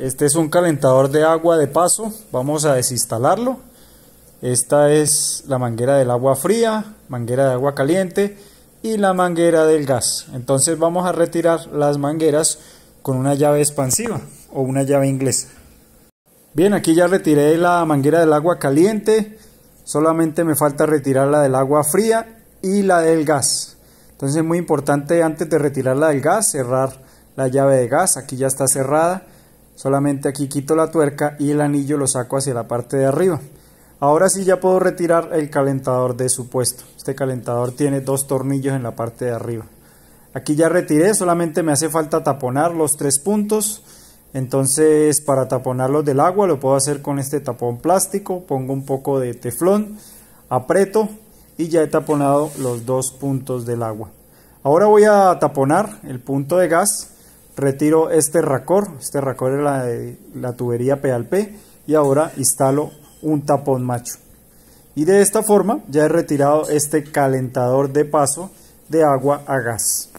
Este es un calentador de agua de paso, vamos a desinstalarlo. Esta es la manguera del agua fría, manguera de agua caliente y la manguera del gas. Entonces vamos a retirar las mangueras con una llave expansiva o una llave inglesa. Bien, aquí ya retiré la manguera del agua caliente, solamente me falta retirar la del agua fría y la del gas. Entonces es muy importante antes de retirarla del gas cerrar la llave de gas, aquí ya está cerrada. Solamente aquí quito la tuerca y el anillo lo saco hacia la parte de arriba. Ahora sí ya puedo retirar el calentador de su puesto. Este calentador tiene dos tornillos en la parte de arriba. Aquí ya retiré, solamente me hace falta taponar los tres puntos. Entonces para taponarlos del agua lo puedo hacer con este tapón plástico. Pongo un poco de teflón, aprieto y ya he taponado los dos puntos del agua. Ahora voy a taponar el punto de gas retiro este racor, este racor es la, la tubería P y ahora instalo un tapón macho. Y de esta forma ya he retirado este calentador de paso de agua a gas.